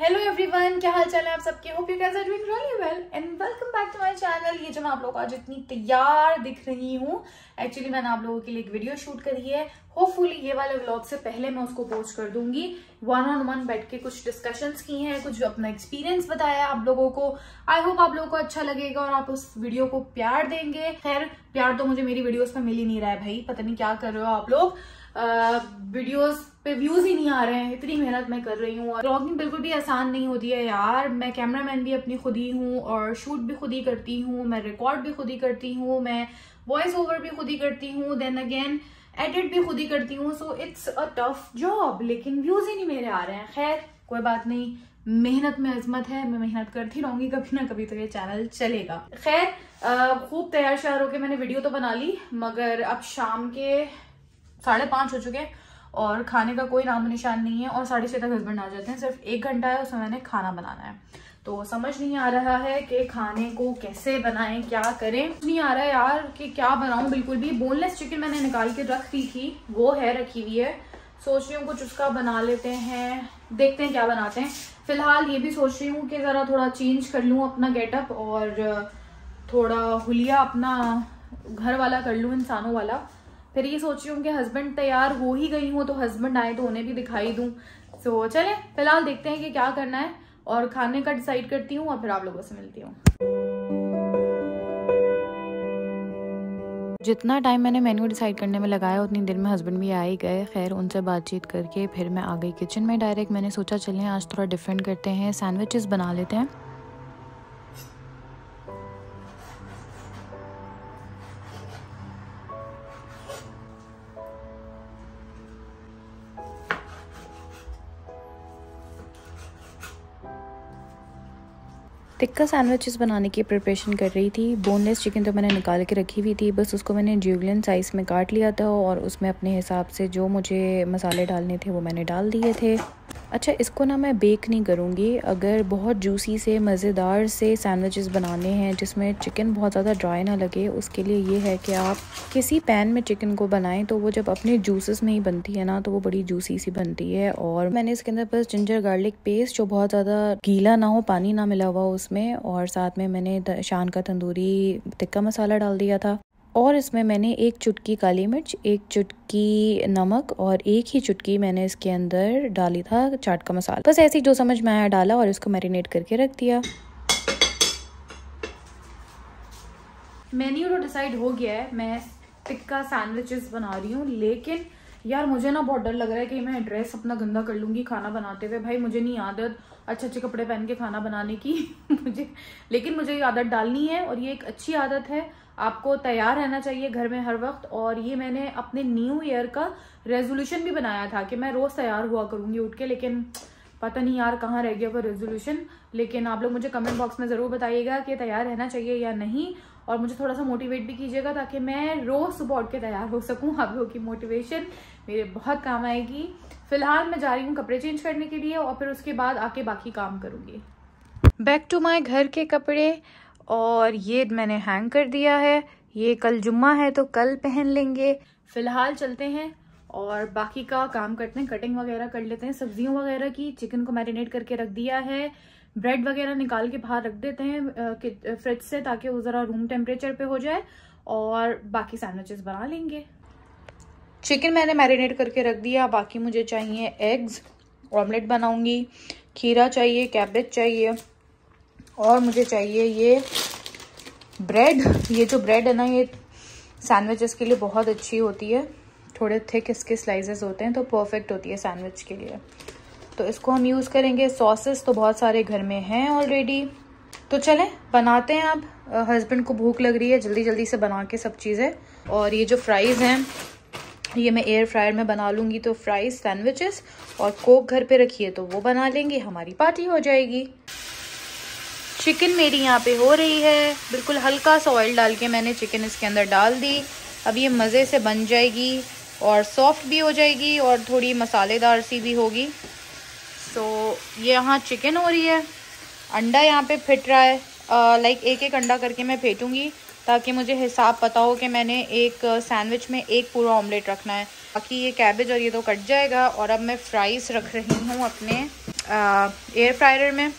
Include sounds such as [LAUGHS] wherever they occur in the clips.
Hello everyone क्या हाल चाल है आप सबके hope you guys are doing really well and welcome back to my channel ये जो मैं आप लोगों को आज इतनी तैयार दिख रही हूँ एक्चुअली मैंने आप लोगों के लिए एक वीडियो शूट करी है होपफुली ये वाले व्लॉग से पहले मैं उसको पोस्ट कर दूंगी वन ऑन वन बैठ के कुछ डिस्कशंस की हैं कुछ अपना एक्सपीरियंस बताया आप लोगों को आई होप आप लोगों को अच्छा लगेगा और आप उस वीडियो को प्यार देंगे खैर प्यार तो मुझे मेरी वीडियोज में मिल ही नहीं रहा है भाई पता नहीं क्या कर रहे हो आप लोग वीडियोज पे व्यूज ही नहीं आ रहे हैं इतनी मेहनत मैं कर रही हूँ और ब्लॉगिंग बिल्कुल भी आसान नहीं होती है यार मैं कैमरामैन भी अपनी खुद ही हूँ और शूट भी खुद ही करती हूँ मैं रिकॉर्ड भी खुद ही करती हूँ मैं वॉइस ओवर भी खुद ही करती हूँ देन अगेन एडिट भी खुद ही करती हूँ so it's a tough job लेकिन व्यूज ही नहीं मेरे आ रहे हैं खैर कोई बात नहीं मेहनत में अजमत है मैं मेहनत करती रहूंगी कभी ना कभी तो ये चैनल चलेगा खैर खूब तैयार शैर होकर मैंने वीडियो तो बना ली मगर अब शाम के साढ़े पांच हो चुके हैं और खाने का कोई नामो निशान नहीं है और साढ़े छः तक हस्बैंड आ जाते हैं सिर्फ एक घंटा है उसमें मैंने खाना बनाना है तो समझ नहीं आ रहा है कि खाने को कैसे बनाएं क्या करें नहीं आ रहा है यार कि क्या बनाऊं बिल्कुल भी बोनलेस चिकन मैंने निकाल के रख दी थी वो है रखी हुई है सोच रही हूँ कुछ उसका बना लेते हैं देखते हैं क्या बनाते हैं फिलहाल ये भी सोच रही हूँ कि ज़रा थोड़ा चेंज कर लूँ अपना गेटअप और थोड़ा हुलिया अपना घर वाला कर लूँ इंसानों वाला फिर ये सोच रही हूँ कि हस्बैंड तैयार हो ही गई हूँ तो हस्बैंड आए तो उन्हें भी दिखाई दूँ सो so, चले फिलहाल देखते हैं कि क्या करना है और खाने का डिसाइड करती हूँ और फिर आप लोगों से मिलती हूँ जितना टाइम मैंने मेन्यू डिसाइड करने में लगाया उतनी देर में हस्बैंड भी आए गए खैर उनसे बातचीत करके फिर मैं आ गई किचन में डायरेक्ट मैंने सोचा चलें आज थोड़ा डिफरेंट करते हैं सैंडविचेस बना लेते हैं टिक्का सैंडविचेस बनाने की प्रिपरेशन कर रही थी बोनलेस चिकन तो मैंने निकाल के रखी हुई थी बस उसको मैंने ज्यूलियन साइज़ में काट लिया था और उसमें अपने हिसाब से जो मुझे मसाले डालने थे वो मैंने डाल दिए थे अच्छा इसको ना मैं बेक नहीं करूँगी अगर बहुत जूसी से मज़ेदार से सैंडविचेस बनाने हैं जिसमें चिकन बहुत ज़्यादा ड्राई ना लगे उसके लिए ये है कि आप किसी पैन में चिकन को बनाएं तो वो जब अपने जूसेस में ही बनती है ना तो वो बड़ी जूसी सी बनती है और मैंने इसके अंदर बस जिंजर गार्लिक पेस्ट जो बहुत ज़्यादा गीला ना हो पानी ना मिला हुआ उस इसमें और साथ में मैंने शान का तंदूरी टिक्का मसाला डाल दिया था और इसमें मैंने एक चुटकी काली मिर्च एक चुटकी नमक और एक ही चुटकी मैंने इसके अंदर डाली था चाट का मसाला बस ऐसी जो समझ में आया डाला और इसको मैरिनेट करके रख दिया मेन्यू तो डिसाइड हो गया है मैं टिक्का सैंडविचेस बना रही हूँ लेकिन यार मुझे ना बहुत डर लग रहा है कि मैं ड्रेस अपना गंदा कर लूंगी खाना बनाते हुए भाई मुझे नहीं आदत अच्छे अच्छे कपड़े पहन के खाना बनाने की [LAUGHS] मुझे लेकिन मुझे ये आदत डालनी है और ये एक अच्छी आदत है आपको तैयार रहना चाहिए घर में हर वक्त और ये मैंने अपने न्यू ईयर का रेजोल्यूशन भी बनाया था कि मैं रोज़ तैयार हुआ करूंगी उठ के लेकिन पता नहीं यार कहाँ रह गया वो रेजोल्यूशन लेकिन आप लोग मुझे कमेंट बॉक्स में ज़रूर बताइएगा कि तैयार रहना चाहिए या नहीं और मुझे थोड़ा सा मोटिवेट भी कीजिएगा ताकि मैं रोज़ सुबह उठ के तैयार हो सकूँ आप लोगों की मोटिवेशन मेरे बहुत काम आएगी फिलहाल मैं जा रही हूँ कपड़े चेंज करने के लिए और फिर उसके बाद आके बाकी काम करूँगी बैक टू माई घर के कपड़े और ये मैंने हैंग कर दिया है ये कल जुम्मा है तो कल पहन लेंगे फिलहाल चलते हैं और बाकी का काम करते हैं कटिंग वगैरह कर लेते हैं सब्जियों वगैरह की चिकन को मैरिनेट करके रख दिया है ब्रेड वगैरह निकाल के बाहर रख देते हैं फ्रिज से ताकि वो ज़रा रूम टेम्परेचर पे हो जाए और बाकी सैंडविचेस बना लेंगे चिकन मैंने मैरिनेट करके रख दिया बाकी मुझे चाहिए एग्स ऑमलेट बनाऊंगी खीरा चाहिए कैबेज चाहिए और मुझे चाहिए ये ब्रेड ये जो ब्रेड है ना ये सैंडविचेस के लिए बहुत अच्छी होती है थोड़े थिक इसके स्लाइसेस होते हैं तो परफेक्ट होती है सैंडविच के लिए तो इसको हम यूज़ करेंगे सॉसेस तो बहुत सारे घर में हैं ऑलरेडी तो चलें बनाते हैं आप हस्बैंड को भूख लग रही है जल्दी जल्दी से बना के सब चीज़ें और ये जो फ्राइज़ हैं ये मैं एयर फ्रायर में बना लूँगी तो फ्राइज सैंडविचेस और कोक घर पे रखिए तो वो बना लेंगे हमारी पार्टी हो जाएगी चिकन मेरी यहाँ पे हो रही है बिल्कुल हल्का सा ऑयल डाल के मैंने चिकन इसके अंदर डाल दी अब ये मज़े से बन जाएगी और सॉफ्ट भी हो जाएगी और थोड़ी मसालेदार सी भी होगी सो तो ये यहाँ चिकन हो रही है अंडा यहाँ पे फिट रहा है लाइक एक एक अंडा करके मैं फेंटूँगी ताकि मुझे हिसाब पता हो कि मैंने एक सैंडविच में एक पूरा ऑमलेट रखना है बाकी ये कैबेज और ये तो कट जाएगा और अब मैं फ्राइज़ रख रही हूँ अपने एयर फ्रायर में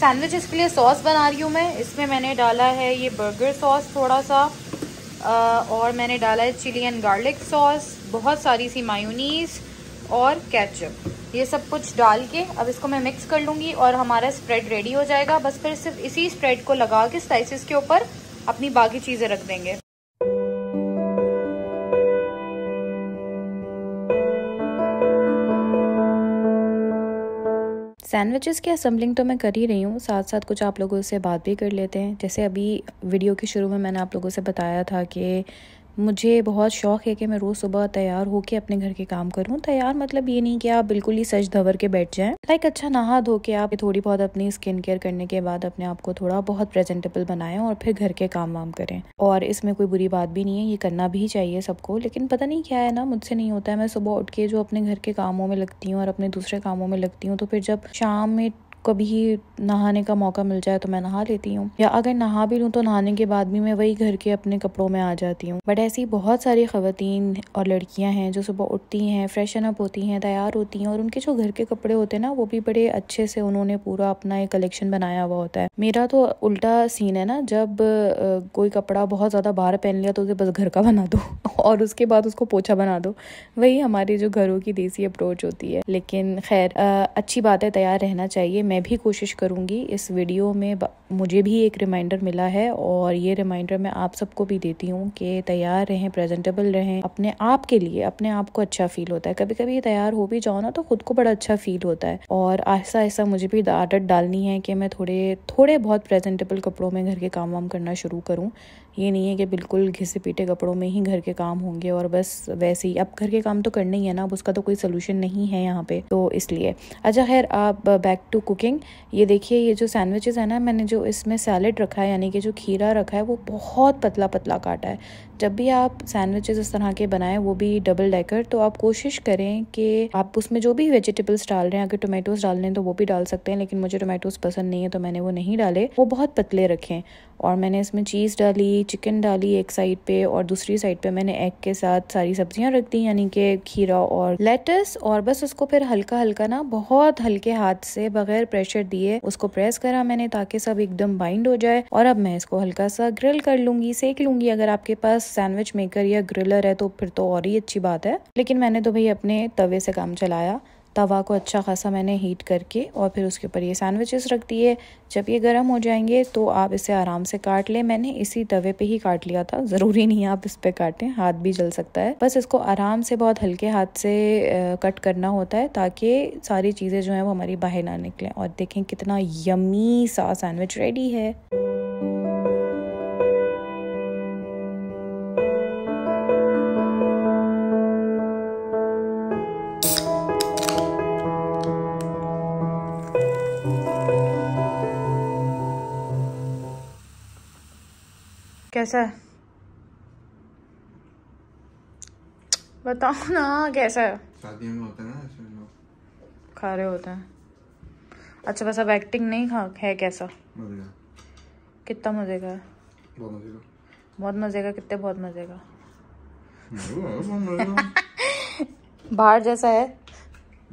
सैंडविचेस के लिए सॉस बना रही हूँ मैं इसमें मैंने डाला है ये बर्गर सॉस थोड़ा सा और मैंने डाला है चिली एंड गार्लिक सॉस बहुत सारी सी मायूनीस और कैचअप ये सब कुछ डाल के अब इसको मैं मिक्स कर लूँगी और हमारा स्प्रेड रेडी हो जाएगा बस फिर सिर्फ इसी स्प्रेड को लगा के स्लाइसिस के ऊपर अपनी बाकी चीज़ें रख देंगे सैंडविचेस की असम्बलिंग तो मैं कर ही रही हूँ साथ साथ कुछ आप लोगों से बात भी कर लेते हैं जैसे अभी वीडियो के शुरू में मैंने आप लोगों से बताया था कि मुझे बहुत शौक़ है कि मैं रोज़ सुबह तैयार होके अपने घर के काम करूँ तैयार मतलब ये नहीं कि आप बिल्कुल ही सच धवर के बैठ जाएं लाइक अच्छा नहा धो के आप थोड़ी बहुत अपनी स्किन केयर करने के बाद अपने आप को थोड़ा बहुत प्रेजेंटेबल बनाएं और फिर घर के काम वाम करें और इसमें कोई बुरी बात भी नहीं है ये करना भी चाहिए सबको लेकिन पता नहीं क्या है ना मुझसे नहीं होता है मैं सुबह उठ के जो अपने घर के कामों में लगती हूँ और अपने दूसरे कामों में लगती हूँ तो फिर जब शाम में कभी नहाने का मौका मिल जाए तो मैं नहा लेती हूँ या अगर नहा भी लूँ तो नहाने के बाद भी मैं वही घर के अपने कपड़ों में आ जाती हूँ बट ऐसी बहुत सारी ख़वान और लड़कियाँ हैं जो सुबह उठती हैं फ्रेशन अप होती हैं तैयार होती हैं और उनके जो घर के कपड़े होते हैं ना वो भी बड़े अच्छे से उन्होंने पूरा अपना एक कलेक्शन बनाया हुआ होता है मेरा तो उल्टा सीन है ना जब कोई कपड़ा बहुत ज़्यादा बाहर पहन लिया तो उसे बस घर का बना दो [LAUGHS] और उसके बाद उसको पोछा बना दो वही हमारे जो घरों की देसी अप्रोच होती है लेकिन खैर अच्छी बात है तैयार रहना चाहिए मैं मैं भी कोशिश करूँगी इस वीडियो में मुझे भी एक रिमाइंडर मिला है और ये रिमाइंडर मैं आप सबको भी देती हूँ कि तैयार रहें प्रेजेंटेबल रहें अपने आप के लिए अपने आप को अच्छा फील होता है कभी कभी तैयार हो भी जाओ ना तो खुद को बड़ा अच्छा फील होता है और ऐसा ऐसा मुझे भी आदत डालनी है कि मैं थोड़े थोड़े बहुत प्रेजेंटेबल कपड़ों में घर के काम वाम करना शुरू करूँ ये नहीं है कि बिल्कुल घिसे पीटे कपड़ों में ही घर के काम होंगे और बस वैसे ही अब घर के काम तो करना ही है ना अब उसका तो कोई सोल्यूशन नहीं है यहाँ पे तो इसलिए अच्छा खैर आप बैक टू कुकिंग ये देखिए ये जो सैंडविचेज़ है ना मैंने जो इसमें सैलड रखा है यानी कि जो खीरा रखा है वो बहुत पतला पतला काटा है जब भी आप सैंडविचेस इस तरह के बनाएं वो भी डबल डेकर तो आप कोशिश करें कि आप उसमें जो भी वेजिटेबल्स डाल रहे हैं अगर टोमेटोज डालने तो वो भी डाल सकते हैं लेकिन मुझे टोमेटोज पसंद नहीं है तो मैंने वो नहीं डाले वो बहुत पतले रखें और मैंने इसमें चीज़ डाली चिकन डाली एक साइड पे और दूसरी साइड पे मैंने एग के साथ सारी सब्जियां रख दी यानी कि खीरा और लेटस और बस उसको फिर हल्का हल्का ना बहुत हल्के हाथ से बगैर प्रेशर दिए उसको प्रेस करा मैंने ताकि सब एकदम बाइंड हो जाए और अब मैं इसको हल्का सा ग्रिल कर लूंगी सेक लूंगी अगर आपके पास सैंडविच मेकर या ग्रिलर है तो फिर तो और ही अच्छी बात है लेकिन मैंने तो भाई अपने तवे से काम चलाया तवा को अच्छा खासा मैंने हीट करके और फिर उसके ऊपर ये सैंडविचेस रख दिए जब ये गर्म हो जाएंगे तो आप इसे आराम से काट लें मैंने इसी तवे पे ही काट लिया था ज़रूरी नहीं आप इस पर काटें हाथ भी जल सकता है बस इसको आराम से बहुत हल्के हाथ से कट करना होता है ताकि सारी चीज़ें जो हैं वो हमारी बाहर ना निकलें और देखें कितना यमी सा सैंडविच रेडी है कैसा है बताओ ना कैसा है शादियों में होता है ना ऐसे लोग खा रहे होते हैं अच्छा बस अब एक्टिंग नहीं खा है कैसा कितना मजे का है बहुत मजे का कितने बहुत मजे का [LAUGHS] बाहर जैसा है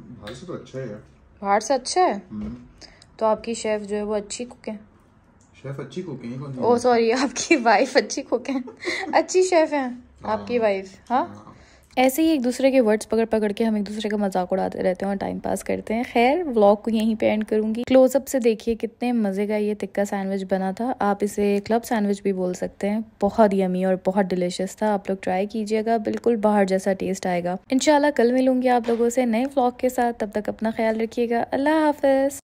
बाहर से तो अच्छा है बाहर से अच्छा है हम्म। तो आपकी शेफ जो है वो अच्छी कुक है शेफ अच्छी कुक हैं ओ सॉरी आपकी वाइफ [LAUGHS] अच्छी कुक हैं अच्छी शेफ हैं हाँ। आपकी वाइफ हाँ? हाँ ऐसे ही एक दूसरे के वर्ड्स पकड़ पकड़ के हम एक दूसरे का मजाक उड़ाते रहते हैं और टाइम पास करते हैं खैर व्लॉग को यहीं पे एंड करूंगी क्लोजअप से देखिए कितने मज़े का ये टिक्का सैंडविच बना था आप इसे क्लब सैंडविच भी बोल सकते हैं बहुत यमी और बहुत डिलीशियस था आप लोग ट्राई कीजिएगा बिल्कुल बाहर जैसा टेस्ट आएगा इनशाला कल मिलूंगी आप लोगों से नए व्लॉग के साथ तब तक अपना ख्याल रखिएगा अल्लाह हाफिज